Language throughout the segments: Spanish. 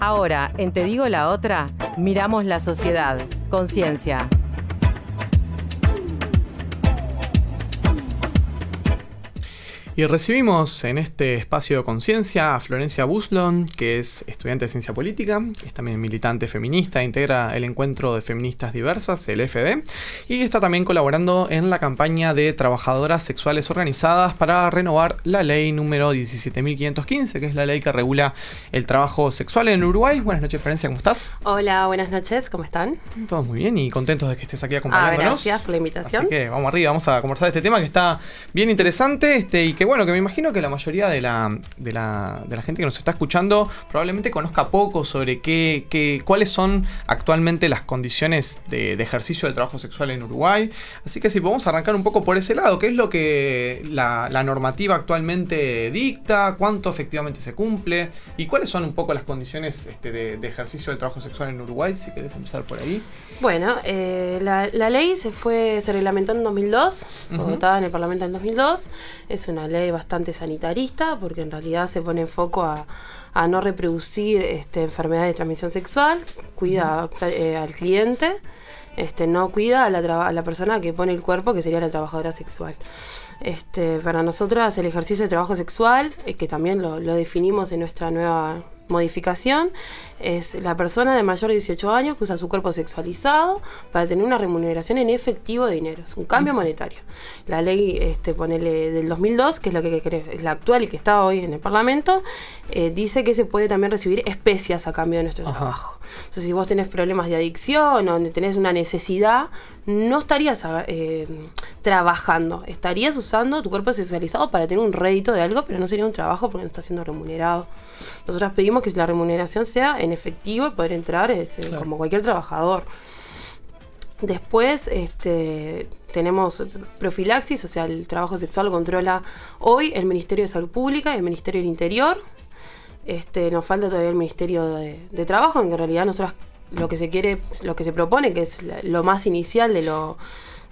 Ahora, en Te Digo la Otra, miramos la sociedad. Conciencia. Y recibimos en este espacio de conciencia a Florencia Buslon, que es estudiante de ciencia política, es también militante feminista, integra el encuentro de feministas diversas, el FD, y está también colaborando en la campaña de trabajadoras sexuales organizadas para renovar la ley número 17.515, que es la ley que regula el trabajo sexual en Uruguay. Buenas noches, Florencia, ¿cómo estás? Hola, buenas noches, ¿cómo están? Todos muy bien y contentos de que estés aquí acompañándonos. Ah, gracias por la invitación. Así que vamos arriba, vamos a conversar de este tema que está bien interesante este, y que bueno, que me imagino que la mayoría de la, de la, gente que nos está escuchando probablemente conozca poco sobre qué, cuáles son actualmente las condiciones de, ejercicio del trabajo sexual en Uruguay. Así que si podemos arrancar un poco por ese lado, qué es lo que la, normativa actualmente dicta, cuánto efectivamente se cumple y cuáles son un poco las condiciones este, de, ejercicio del trabajo sexual en Uruguay, si querés empezar por ahí. Bueno, eh, la, ley se fue, se reglamentó en 2002, votada en el Parlamento en 2002, es una es bastante sanitarista, porque en realidad se pone en foco a, no reproducir este, enfermedades de transmisión sexual, cuida eh, al cliente, este, no cuida a la, persona que pone el cuerpo, que sería la trabajadora sexual. Este, para nosotras el ejercicio de trabajo sexual, Es eh, que también lo, lo definimos en nuestra nueva modificación es la persona de mayor de 18 años que usa su cuerpo sexualizado para tener una remuneración en efectivo de dinero. Es un cambio monetario. La ley, este, ponele, del 2002, que es lo que, que es la actual y que está hoy en el Parlamento, eh, dice que se puede también recibir especias a cambio de nuestro trabajo. Entonces, si vos tenés problemas de adicción o tenés una necesidad, no estarías ah, eh, trabajando, estarías usando tu cuerpo sexualizado para tener un rédito de algo, pero no sería un trabajo porque no está siendo remunerado. Nosotros pedimos que la remuneración sea en efectivo y poder entrar este, como cualquier trabajador. Después este, tenemos profilaxis, o sea, el trabajo sexual controla hoy el Ministerio de Salud Pública y el Ministerio del Interior. Este, nos falta todavía el Ministerio de, Trabajo, en realidad nosotros lo que se quiere, lo que se propone, que es lo más inicial de lo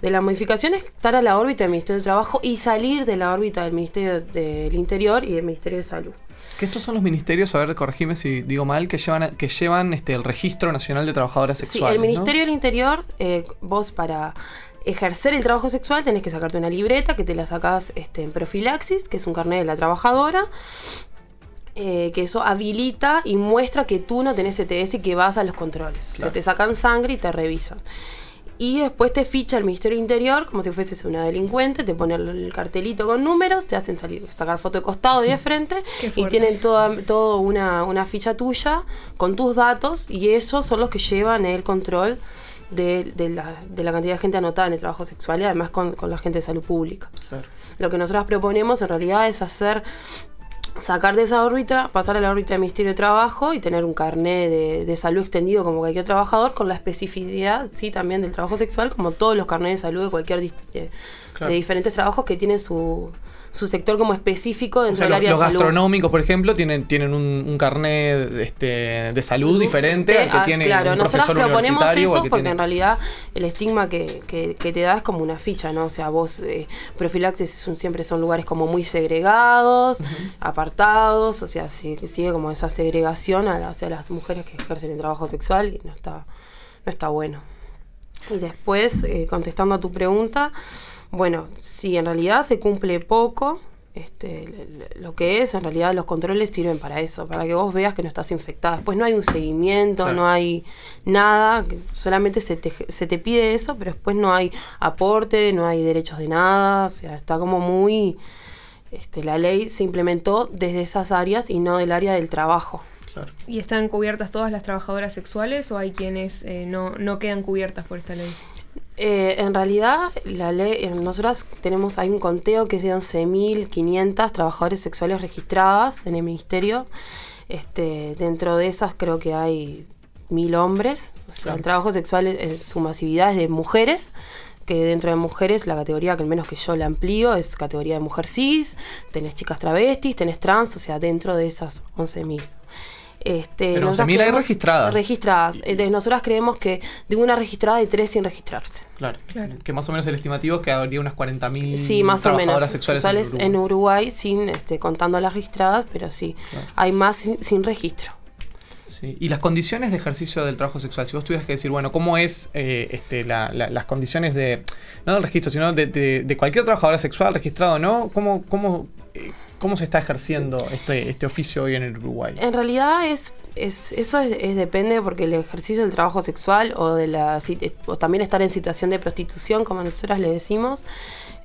de la modificación es estar a la órbita del Ministerio de Trabajo y salir de la órbita del Ministerio del Interior y del Ministerio de Salud. Que estos son los ministerios, a ver, corregime si digo mal, que llevan, que llevan este, el Registro Nacional de Trabajadoras Sexuales. Sí, el Ministerio del Interior, eh, vos para ejercer el trabajo sexual tenés que sacarte una libreta que te la sacás este, en profilaxis, que es un carnet de la trabajadora. Eh, que eso habilita y muestra que tú no tenés ETS y que vas a los controles. O Se te sacan sangre y te revisan y después te ficha el Ministerio Interior como si fueses una delincuente, te pone el cartelito con números, te hacen salir, sacar foto de costado y de frente y tienen toda, una, ficha tuya con tus datos y esos son los que llevan el control. De, la, cantidad de gente anotada en el trabajo sexual y además con, la gente de salud pública. Lo que nosotros proponemos en realidad es hacer sacar de esa órbita, pasar a la órbita mi Ministerio de Trabajo y tener un carnet de, salud extendido como cualquier trabajador, con la especificidad, sí, también del trabajo sexual, como todos los carnés de salud de cualquier de diferentes trabajos que tienen su, su sector como específico en o área los, Los gastronómicos, por ejemplo, tienen, tienen un, carnet este, de salud diferente al que ah, tiene claro, un profesor proponemos Eso porque en realidad el estigma que, que, te da es como una ficha, ¿no? O sea, vos, eh, profilaxis son, siempre son lugares como muy segregados, apartados, o sea, sigue, sigue como esa segregación hacia las mujeres que ejercen el trabajo sexual y no está, no está bueno. Y después, eh, contestando a tu pregunta, bueno, sí, en realidad se cumple poco. Este, lo que es, en realidad los controles sirven para eso, para que vos veas que no estás infectada. Después no hay un seguimiento, no hay nada, solamente se te, se te pide eso, pero después no hay aporte, no hay derechos de nada, o sea, está como muy... Este, la ley se implementó desde esas áreas y no del área del trabajo. ¿Y están cubiertas todas las trabajadoras sexuales o hay quienes eh, no, no quedan cubiertas por esta ley? Eh, en realidad, la ley, eh, nosotras tenemos, hay un conteo que es de 11.500 trabajadores sexuales registradas en el ministerio. Este, dentro de esas creo que hay mil hombres. O sea, el trabajo sexual, en su masividad es de mujeres que dentro de mujeres la categoría que al menos que yo la amplío es categoría de mujer cis, tenés chicas travestis, tenés trans, o sea, dentro de esas 11.000. Este, Pero mira hay registradas. Registradas. Entonces, eh, nosotras creemos que de una registrada hay tres sin registrarse. Claro. claro. Que más o menos el estimativo es que habría unas 40.000 sí, más o menos, sexuales en Uruguay. sin este, contando las registradas, pero sí, hay más sin, registro. Y las condiciones de ejercicio del trabajo sexual, si vos tuvieras que decir, bueno, ¿cómo es eh, este, las condiciones de, no del registro, sino de, cualquier trabajadora sexual, registrado o no, ¿cómo, cómo eh, ¿Cómo se está ejerciendo este, este oficio hoy en el Uruguay? En realidad es, es eso es, depende porque el ejercicio del trabajo sexual o de la eh, o también estar en situación de prostitución, como nosotras le decimos,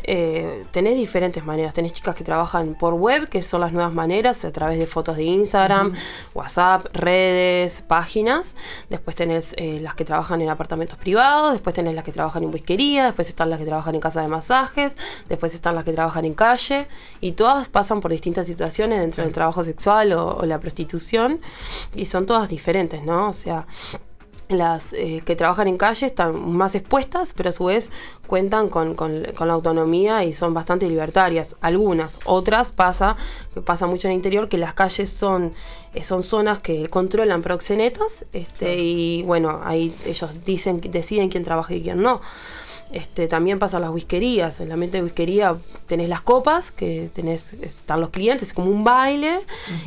eh, tenés diferentes maneras. Tenés chicas que trabajan por web, que son las nuevas maneras, a través de fotos de Instagram, WhatsApp, redes, páginas. Después tenés eh, las que trabajan en apartamentos privados, después tenés las que trabajan en whiskería, después están las que trabajan en casa de masajes, después están las que trabajan en calle. Y todas pasan por distintas situaciones dentro del trabajo sexual o la prostitución. Y son todas diferentes, ¿no? O sea las eh, que trabajan en calle están más expuestas, pero a su vez cuentan con, la autonomía y son bastante libertarias. Algunas, otras pasa, pasa mucho en el interior, que las calles son, eh, son zonas que controlan proxenetas, este, y bueno, ahí ellos dicen, deciden quién trabaja y quién no. Este, también pasa las whiskerías. En la mente de whiskería tenés las copas, que tenés, están los clientes, es como un baile,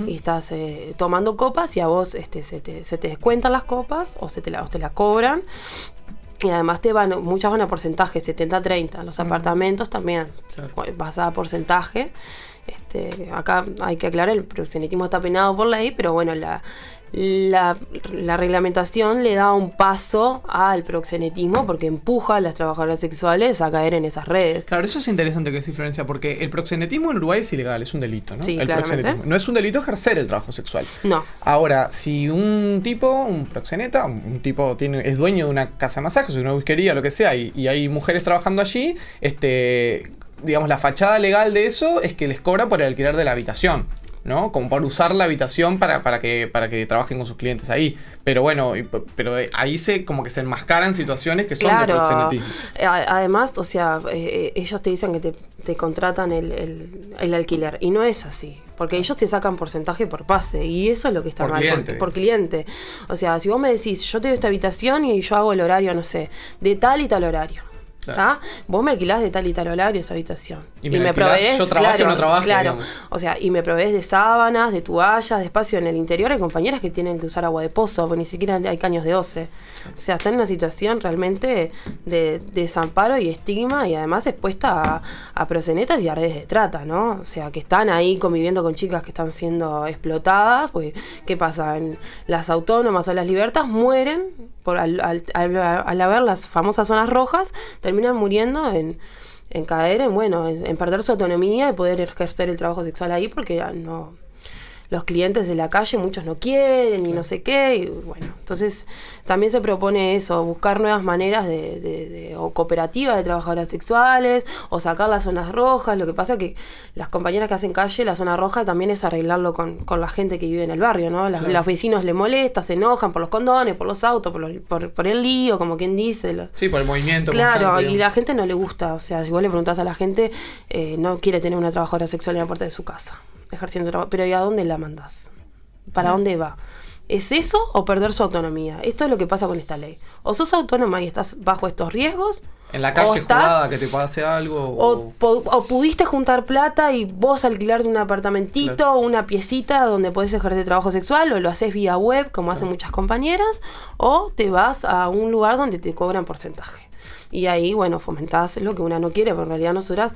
y estás eh, tomando copas y a vos este, se, te, descuentan las copas o se te las cobran. Y además te van, muchas van a porcentaje, 70-30. Los apartamentos también vas a porcentaje. Este, acá hay que aclarar, el proxenetismo está penado por ley, pero bueno, la, la, reglamentación le da un paso al proxenetismo porque empuja a las trabajadoras sexuales a caer en esas redes. Claro, eso es interesante que se diferencia porque el proxenetismo en Uruguay es ilegal, es un delito, ¿no? No es un delito ejercer el trabajo sexual. No. Ahora, si un tipo, un proxeneta, un tipo tiene, es dueño de una casa de masajes, una whiskería, lo que sea, y, hay mujeres trabajando allí, este digamos, la fachada legal de eso es que les cobra por el alquiler de la habitación. ¿no? Como para usar la habitación para, para, que, para que trabajen con sus clientes ahí. Pero bueno, pero ahí se como que se enmascaran situaciones que son de proxenetismo. Eh, además, o sea, eh, eh, ellos te dicen que te, contratan el, alquiler y no es así. Porque ellos te sacan porcentaje por pase y eso es lo que está mal Por, cliente. O sea, si vos me decís, yo te doy esta habitación y yo hago el horario, no sé, de tal y tal horario. Vos me alquilás de tal y tal horario esa habitación y me, provees, trabajo O sea, y me provees de sábanas, de toallas, de espacio en el interior. Hay compañeras que tienen que usar agua de pozo, porque ni siquiera hay caños de 12. O sea, está en una situación realmente de, desamparo y estigma y además expuesta a, a, procenetas y a redes de trata, ¿no? O sea, que están ahí conviviendo con chicas que están siendo explotadas. Pues, ¿qué pasa? En las autónomas o las libertas mueren por, al, al, al haber las famosas zonas rojas, terminan muriendo en en caer en, bueno, en, perder su autonomía y poder ejercer el trabajo sexual ahí porque ya no, los clientes de la calle, muchos no quieren y no sé qué. Y bueno, entonces también se propone eso, buscar nuevas maneras de, o cooperativas de trabajadoras sexuales, o sacar las zonas rojas. Lo que pasa que las compañeras que hacen calle, la zona roja también es arreglarlo con, la gente que vive en el barrio, ¿no? Los vecinos le molesta, se enojan por los condones, por los autos, por, el lío, como quien dice. Sí, por el movimiento. Claro, y la gente no le gusta. O sea, si vos le preguntás a la gente, eh, no quiere tener una trabajadora sexual en la puerta de su casa ejerciendo trabajo. Pero ¿y a dónde la mandas? ¿Para dónde va? ¿Es eso o perder su autonomía? Esto es lo que pasa con esta ley. O sos autónoma y estás bajo estos riesgos. En la calle que te pase algo. O, pudiste juntar plata y vos alquilarte un apartamentito o una piecita donde podés ejercer trabajo sexual o lo haces vía web, como hacen muchas compañeras, o te vas a un lugar donde te cobran porcentaje. Y ahí, bueno, fomentás lo que una no quiere, pero en realidad no nosotras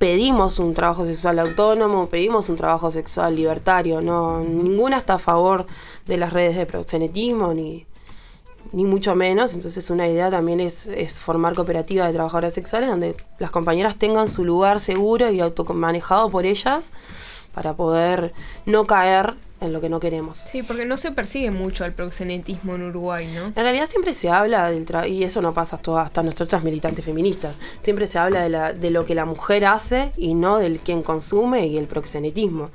pedimos un trabajo sexual autónomo, pedimos un trabajo sexual libertario, no, ninguna está a favor de las redes de proxenetismo ni, ni mucho menos, entonces una idea también es, es formar cooperativas de trabajadoras sexuales donde las compañeras tengan su lugar seguro y automanejado por ellas para poder no caer en lo que no queremos. Sí, porque no se persigue mucho al proxenetismo en Uruguay, ¿no? En realidad siempre se habla del y eso no pasa hasta hasta nosotras militantes feministas. Siempre se habla de, la, de lo que la mujer hace y no del quien consume y el proxenetismo.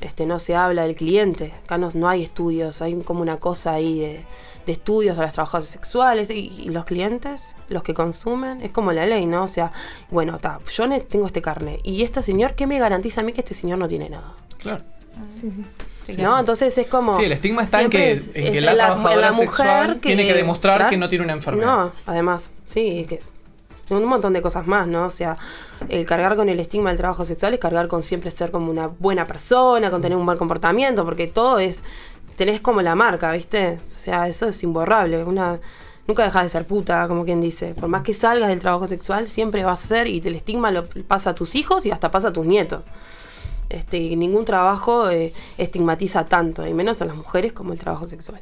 Este, no se habla del cliente, acá no, hay estudios, hay como una cosa ahí de, estudios a las trabajadoras sexuales y, los clientes, los que consumen, es como la ley, ¿no? O sea, bueno, yo tengo este carne y este señor, ¿qué me garantiza a mí que este señor no tiene nada? Claro. Sí, sí. Entonces es como... Sí, el estigma está en que, la, mujer tiene que demostrar que no tiene una enfermedad. No, además, sí, que un montón de cosas más, ¿no? O sea, el cargar con el estigma del trabajo sexual es cargar con siempre ser como una buena persona, con tener un buen comportamiento, porque todo es, tenés como la marca, ¿viste? O sea, eso es imborrable, una, nunca dejas de ser puta, como quien dice. Por más que salgas del trabajo sexual, siempre vas a ser y el estigma lo pasa a tus hijos y hasta pasa a tus nietos. Este, ningún trabajo eh, estigmatiza tanto, y menos a las mujeres como el trabajo sexual.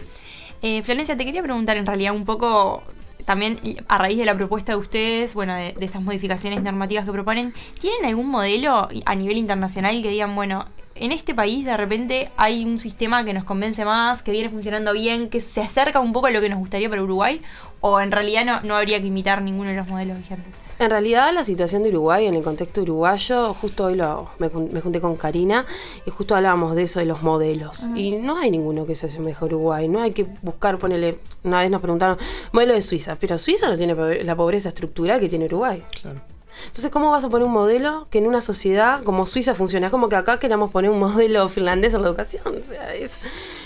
Eh, Florencia, te quería preguntar en realidad un poco también a raíz de la propuesta de ustedes, bueno, de, estas modificaciones normativas que proponen, ¿tienen algún modelo a nivel internacional que digan, bueno, en este país de repente hay un sistema que nos convence más, que viene funcionando bien, que se acerca un poco a lo que nos gustaría para Uruguay, o en realidad no, habría que imitar ninguno de los modelos vigentes. En realidad la situación de Uruguay en el contexto uruguayo, justo hoy lo, me, junté con Karina y justo hablábamos de eso, de los modelos. Y no hay ninguno que se hace mejor Uruguay, no hay que buscar ponerle, una vez nos preguntaron, modelo de Suiza, pero Suiza no tiene la pobreza estructural que tiene Uruguay. Claro. Entonces, ¿cómo vas a poner un modelo que en una sociedad como Suiza funciona? Es como que acá queramos poner un modelo finlandés en la educación. O sea, es,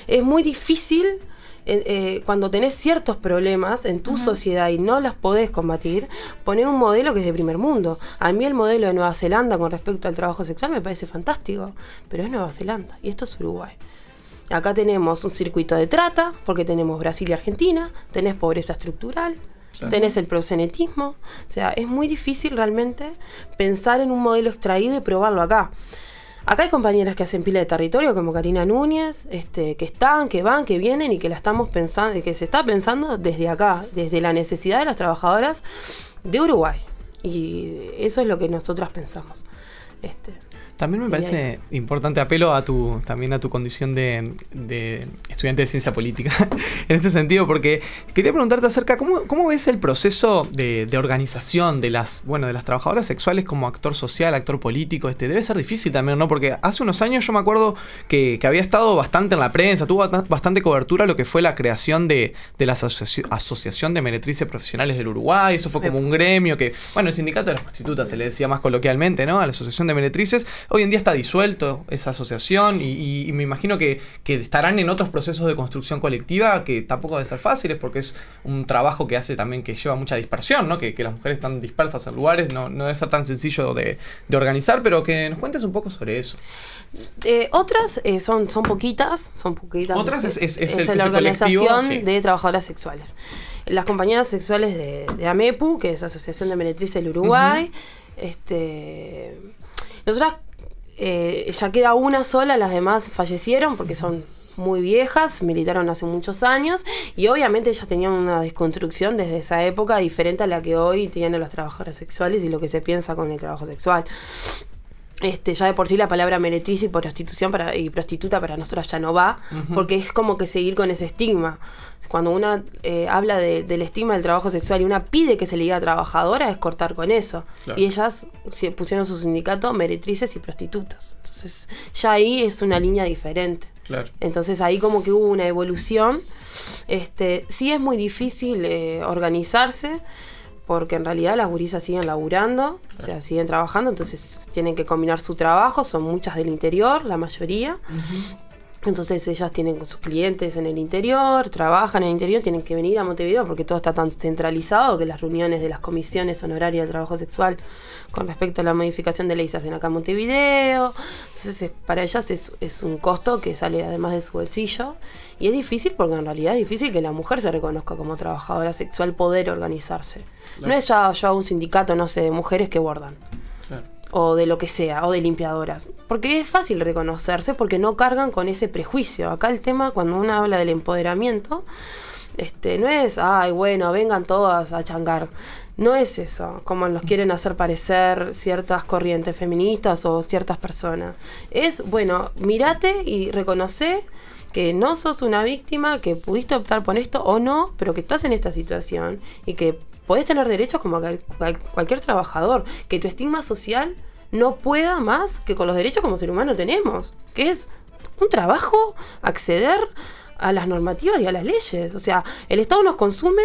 es muy difícil. Eh, eh, cuando tenés ciertos problemas en tu sociedad y no los podés combatir, poner un modelo que es de primer mundo. A mí el modelo de Nueva Zelanda con respecto al trabajo sexual me parece fantástico, pero es Nueva Zelanda y esto es Uruguay. Acá tenemos un circuito de trata, porque tenemos Brasil y Argentina, tenés pobreza estructural, tenés el proxenetismo, o sea, es muy difícil realmente pensar en un modelo extraído y probarlo acá. Acá hay compañeras que hacen pila de territorio, como Karina Núñez, este, que están, que van, que vienen y que la estamos pensando, que se está pensando desde acá, desde la necesidad de las trabajadoras de Uruguay. Y eso es lo que nosotras pensamos. Este. También me parece importante, apelo a tu, también a tu condición de, estudiante de ciencia política, en este sentido, porque quería preguntarte acerca, ¿cómo, cómo ves el proceso de, organización de las, bueno, de las trabajadoras sexuales como actor social, actor político? Este, debe ser difícil también, ¿no? Porque hace unos años yo me acuerdo que, que había estado bastante en la prensa, tuvo bastante cobertura lo que fue la creación de, la Asociación de Meretrices Profesionales del Uruguay, eso fue como un gremio que, bueno, el sindicato de las prostitutas se le decía más coloquialmente, ¿no? A la Asociación de Meretrices, Hoy en día está disuelto esa asociación y, me imagino que, estarán en otros procesos de construcción colectiva que tampoco deben ser fáciles porque es un trabajo que hace también que lleva mucha dispersión, ¿no? que, las mujeres están dispersas en lugares, no, no debe ser tan sencillo de, organizar, pero que nos cuentes un poco sobre eso. Eh, otras eh, son, son poquitas, son poquitas. Otras es, es, la organización de trabajadoras sexuales. Las compañías sexuales de, AMEPU, que es Asociación de Meretrices del Uruguay, este, nosotras eh, ya queda una sola, las demás fallecieron porque son muy viejas, militaron hace muchos años y obviamente ellas tenían una desconstrucción desde esa época diferente a la que hoy tienen los trabajadores sexuales y lo que se piensa con el trabajo sexual. Este, ya de por sí la palabra meretriz y prostitución para, y prostituta para nosotras ya no va, porque es como que seguir con ese estigma. Cuando una eh, habla del estigma del trabajo sexual y una pide que se le diga trabajadora, es cortar con eso. Y ellas pusieron su sindicato meretrices y prostitutas. Entonces, ya ahí es una línea diferente. Entonces ahí como que hubo una evolución. Este, sí es muy difícil eh, organizarse porque en realidad las gurisas siguen laburando, o sea, siguen trabajando, entonces tienen que combinar su trabajo, son muchas del interior, la mayoría. Entonces ellas tienen sus clientes en el interior, trabajan en el interior, tienen que venir a Montevideo porque todo está tan centralizado que las reuniones de las comisiones honorarias del trabajo sexual con respecto a la modificación de ley se hacen acá en Montevideo. Entonces para ellas es, un costo que sale además de su bolsillo y es difícil porque en realidad es difícil que la mujer se reconozca como trabajadora sexual, poder organizarse. No es ya, a un sindicato, no sé, de mujeres que bordan o de lo que sea, o de limpiadoras. Porque es fácil reconocerse porque no cargan con ese prejuicio. Acá el tema, cuando uno habla del empoderamiento, este, no es, ay, bueno, vengan todas a changar. No es eso, como nos quieren hacer parecer ciertas corrientes feministas o ciertas personas. Es, bueno, mirate y reconoce que no sos una víctima, que pudiste optar por esto o no, pero que estás en esta situación y que podés tener derechos como cualquier trabajador, que tu estigma social no pueda más que con los derechos como ser humano tenemos, que es un trabajo, acceder a las normativas y a las leyes. O sea, el Estado nos consume,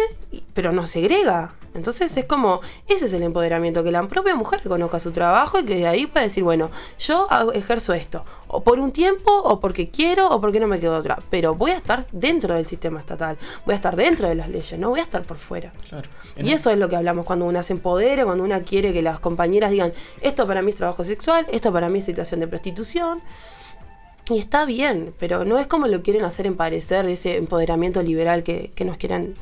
pero nos segrega. Entonces es como, ese es el empoderamiento, que la propia mujer conozca su trabajo y que de ahí pueda decir, bueno, yo ejerzo esto, o por un tiempo, o porque quiero, o porque no me quedo otra, pero voy a estar dentro del sistema estatal, voy a estar dentro de las leyes, no voy a estar por fuera. Claro. Y eso es lo que hablamos cuando una se empodera, cuando una quiere que las compañeras digan, esto para mí es trabajo sexual, esto para mí es situación de prostitución. Y está bien, pero no es como lo quieren hacer parecer de ese empoderamiento liberal que, nos quieran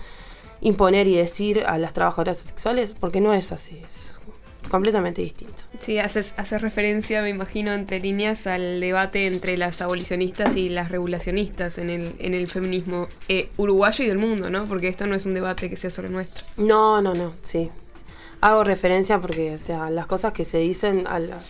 imponer y decir a las trabajadoras sexuales, porque no es así, es completamente distinto. Sí, haces, referencia, me imagino, entre líneas al debate entre las abolicionistas y las regulacionistas en el, feminismo eh, uruguayo y del mundo, ¿no? Porque esto no es un debate que sea solo nuestro. No, no, no, sí. Hago referencia porque, o sea, las cosas que se dicen a la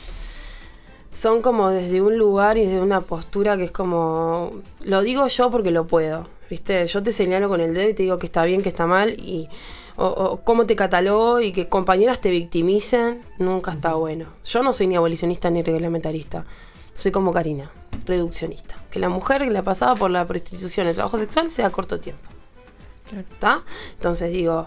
son como desde un lugar y desde una postura que es como, lo digo yo porque lo puedo, ¿viste? Yo te señalo con el dedo y te digo que está bien, que está mal y o, cómo te catalogo y que compañeras te victimicen, nunca está bueno. Yo no soy ni abolicionista ni reglamentarista. Soy como Karina, reduccionista. Que la mujer que la pasaba por la prostitución, el trabajo sexual, sea corto tiempo. Entonces digo,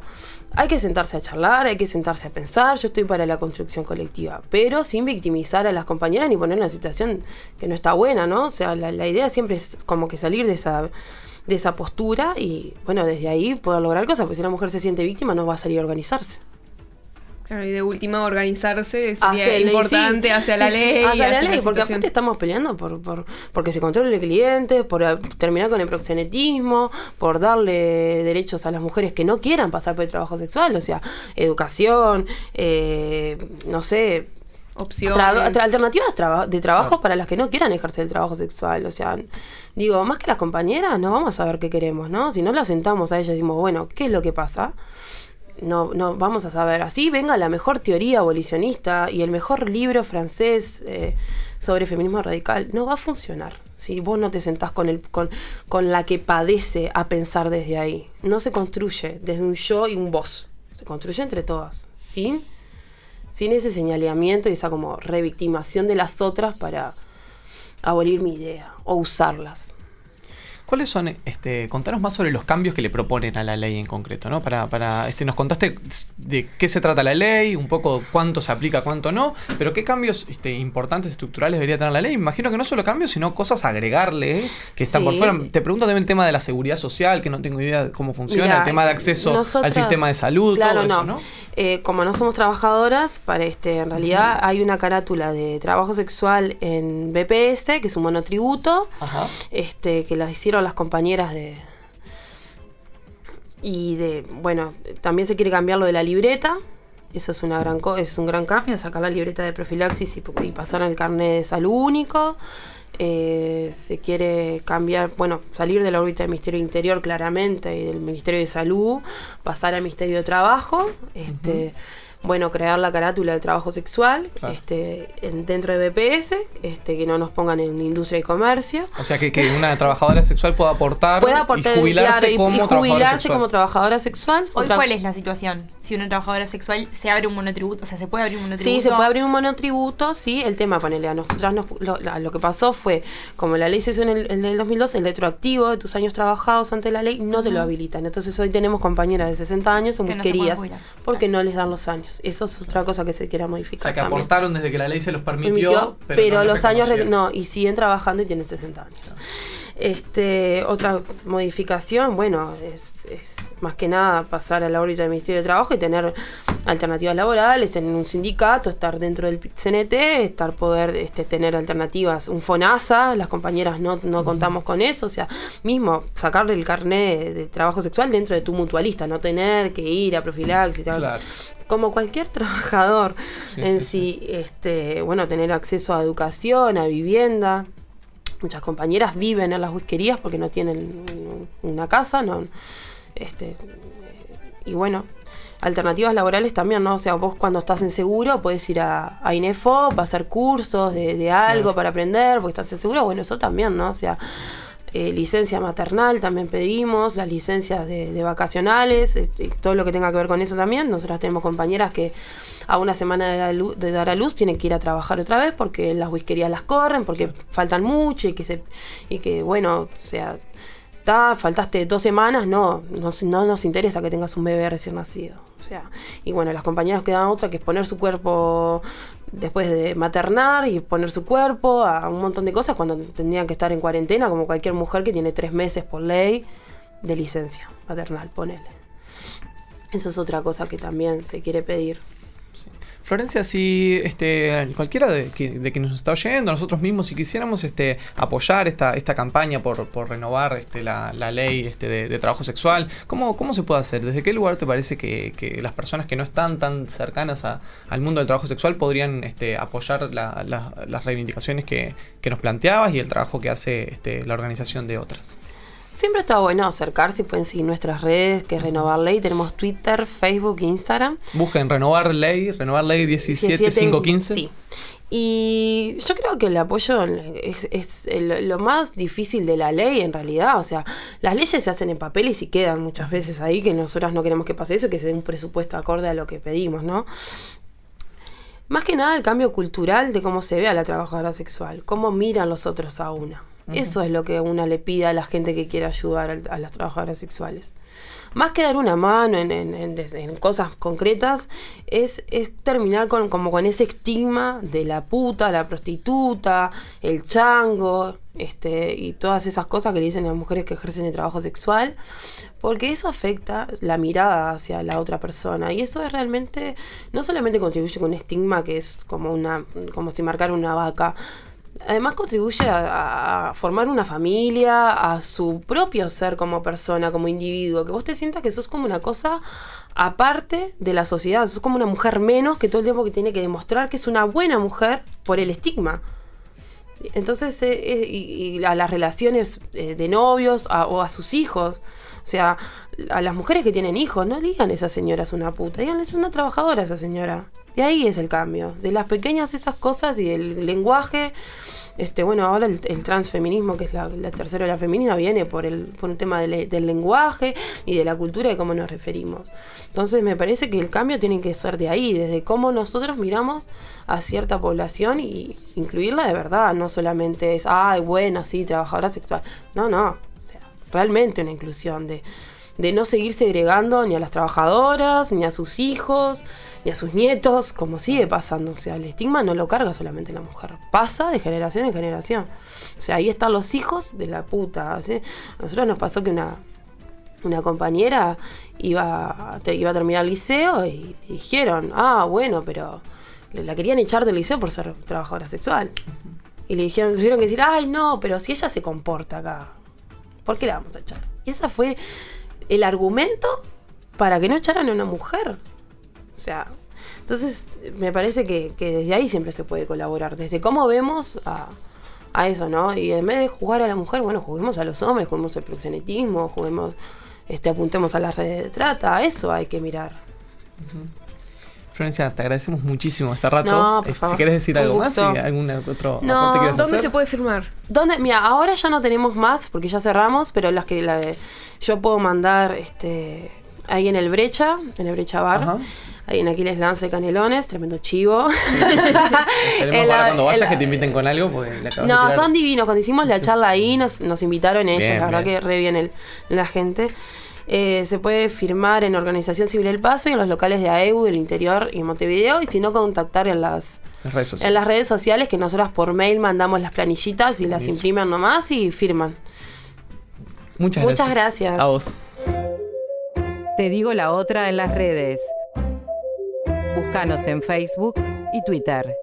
hay que sentarse a charlar, hay que sentarse a pensar, yo estoy para la construcción colectiva, pero sin victimizar a las compañeras ni poner una situación que no está buena, ¿no? O sea, la, idea siempre es como que salir de esa de esa postura y bueno, desde ahí poder lograr cosas, porque si una mujer se siente víctima no va a salir a organizarse y de última organizarse es importante hacia la ley. Hacia, porque aparte estamos peleando por, por porque se controle el cliente, por ah, terminar con el proxenetismo, por darle derechos a las mujeres que no quieran pasar por el trabajo sexual, o sea, educación, eh, no sé, opciones. alternativas de trabajo para las que no quieran ejercer el trabajo sexual. O sea, digo, más que las compañeras, no vamos a ver qué queremos, ¿no? Si no las sentamos a ellas y decimos, bueno, ¿qué es lo que pasa? no, no vamos a saber. Así venga la mejor teoría abolicionista y el mejor libro francés eh, sobre feminismo radical. No va a funcionar si vos no te sentás con, el, con, con la que padece a pensar desde ahí. No se construye desde un yo y un vos. Se construye entre todas, sin, sin ese señaleamiento y esa como revictimación de las otras para abolir mi idea o usarlas. ¿Cuáles son, este, contanos más sobre los cambios que le proponen a la ley en concreto, ¿no? Para, para, este, nos contaste de qué se trata la ley, un poco cuánto se aplica, cuánto no, pero qué cambios este, importantes, estructurales debería tener la ley. Imagino que no solo cambios, sino cosas a agregarle ¿eh? que están por fuera. Te pregunto también el tema de la seguridad social, que no tengo idea de cómo funciona, el tema de acceso al sistema de salud, claro, ¿no? Eh, como no somos trabajadoras, para este, en realidad hay una carátula de trabajo sexual en BPS, que es un monotributo, este, que las hicieron las compañeras de... Y de, bueno, también se quiere cambiar lo de la libreta. Eso es, una gran es un gran cambio, sacar la libreta de profilaxis y, pasar al carnet de salud único. Eh, se quiere cambiar, bueno, salir de la órbita del Ministerio Interior claramente y del Ministerio de Salud, pasar al Ministerio de Trabajo. Este, bueno, crear la carátula del trabajo sexual este, en, dentro de BPS, este, que no nos pongan en industria y comercio. O sea, que, una trabajadora sexual pueda aportar, y jubilarse, como, trabajadora sexual. Hoy, ¿cuál es la situación? Si una trabajadora sexual se abre un monotributo, o sea, ¿se puede abrir un monotributo? Sí, se puede abrir un monotributo, sí. El tema, Panelea, a nosotras lo, que pasó fue, como la ley se hizo en el, en el 2012, el retroactivo de tus años trabajados ante la ley no te lo habilitan. Entonces hoy tenemos compañeras de 60 años aunque querías, porque no les dan los años. Eso es otra cosa que se quiera modificar. O sea, que aportaron desde que la ley se los permitió. pero, los años. No, y siguen trabajando y tienen 60 años. Este, otra modificación, bueno, es, es, más que nada pasar a la órbita del Ministerio de Trabajo y tener alternativas laborales, en un sindicato, estar dentro del CNT, estar poder este, tener alternativas, un FONASA, las compañeras no, contamos con eso, o sea, mismo sacarle el carnet de trabajo sexual dentro de tu mutualista, no tener que ir a profilaxis, como cualquier trabajador en sí, este, bueno, tener acceso a educación, a vivienda, muchas compañeras viven en las whiskerías porque no tienen una casa, no, este, y bueno, alternativas laborales también, ¿no? O sea, vos cuando estás en seguro podés ir a, a Inefo, hacer cursos de, algo para aprender, porque estás en seguro, bueno, eso también, ¿no? O sea, eh, licencia maternal también pedimos, las licencias de, vacacionales, este, todo lo que tenga que ver con eso también. Nosotras tenemos compañeras que a una semana de, de dar a luz tienen que ir a trabajar otra vez porque las whiskerías las corren, porque faltan mucho y que, se, y que bueno, o sea faltaste dos semanas, no, no, nos interesa que tengas un bebé recién nacido. O sea, y bueno, las compañeras quedan otra que es poner su cuerpo después de maternar y poner su cuerpo a un montón de cosas cuando tendrían que estar en cuarentena, como cualquier mujer que tiene tres meses por ley de licencia paternal, ponele. Eso es otra cosa que también se quiere pedir. Florencia, si este, cualquiera de, que, quienes nos está oyendo, nosotros mismos, si quisiéramos este, apoyar esta, esta campaña por, por renovar este, la, ley este, de, trabajo sexual, ¿cómo, se puede hacer? ¿Desde qué lugar te parece que, las personas que no están tan cercanas a, al mundo del trabajo sexual podrían este, apoyar la, las reivindicaciones que, que, nos planteabas y el trabajo que hace este, la organización de otras? Siempre está bueno acercarse y pueden seguir nuestras redes, que es Renovar Ley. Tenemos Twitter, Facebook, Instagram. Busquen Renovar Ley, Renovar Ley 17515. sí. Y yo creo que el apoyo es, lo más difícil de la ley en realidad. O sea, las leyes se hacen en papel y quedan muchas veces ahí, que nosotras no queremos que pase eso, que se un presupuesto acorde a lo que pedimos, ¿no? Más que nada el cambio cultural de cómo se ve a la trabajadora sexual, cómo miran los otros a una. Eso es lo que una le pide a la gente que quiere ayudar a, las trabajadoras sexuales. Más que dar una mano en, cosas concretas, es, terminar con, como con ese estigma de la puta, la prostituta, el chango, este, y todas esas cosas que le dicen a las mujeres que ejercen el trabajo sexual, porque eso afecta la mirada hacia la otra persona. Y eso es realmente, no solamente contribuye con un estigma que es como una, como si marcar una vaca, además contribuye a, formar una familia, a su propio ser como persona, como individuo, que vos te sientas que sos como una cosa aparte de la sociedad, sos como una mujer menos que todo el tiempo que tiene que demostrar que es una buena mujer por el estigma. Entonces, eh, eh, y, a las relaciones eh, de novios o a sus hijos. O sea, a las mujeres que tienen hijos, no digan esa señora es una puta, díganle es una trabajadora esa señora. De ahí es el cambio, de las pequeñas esas cosas y el lenguaje este, bueno, ahora el, transfeminismo, que es la, tercera de la feminina, viene por, el, por un tema del lenguaje y de la cultura y cómo nos referimos. Entonces me parece que el cambio tiene que ser de ahí, desde cómo nosotros miramos a cierta población y incluirla de verdad, no solamente es, ay, bueno, sí, trabajadora sexual. No, no, realmente una inclusión de de no seguir segregando ni a las trabajadoras, ni a sus hijos, ni a sus nietos, como sigue pasando. O sea, el estigma no lo carga solamente la mujer, pasa de generación en generación. O sea, ahí están los hijos de la puta. A nosotros nos pasó que una, compañera iba, iba a terminar el liceo y, y dijeron, ah, bueno, pero la querían echar del liceo por ser trabajadora sexual. Y le dijeron, tuvieron que decir, ay no, pero si ella se comporta acá, ¿por qué la vamos a echar? Y esa fue el argumento para que no echaran a una mujer. O sea, entonces me parece que, desde ahí siempre se puede colaborar, desde cómo vemos a, eso, ¿no? Y en vez de jugar a la mujer, bueno, juguemos a los hombres, juguemos el proxenetismo, juguemos, este, apuntemos a las redes de trata, a eso hay que mirar. Florencia, te agradecemos muchísimo este rato. Este, si quieres decir algo más, algún otro aporte que ¿Dónde hacer? se puede firmar? ¿Dónde? Mira, ahora ya no tenemos más porque ya cerramos, pero las que la, yo puedo mandar este ahí en el Brecha, en el Brecha Bar. Ahí en Aquiles Lance Canelones, tremendo chivo. Esperemos para cuando vayas que te inviten con algo. Porque no, son divinos. Cuando hicimos la charla ahí, nos, nos invitaron ellos. la verdad que re bien el, la gente. Eh, se puede firmar en Organización Civil El Paso y en los locales de AEU del interior y Montevideo, y si no, contactar en las, redes sociales. en las redes sociales que nosotras por mail mandamos las planillitas y las imprimen nomás y firman. Muchas, Muchas gracias. gracias. A vos. Te digo la otra en las redes. Búscanos en Facebook y Twitter.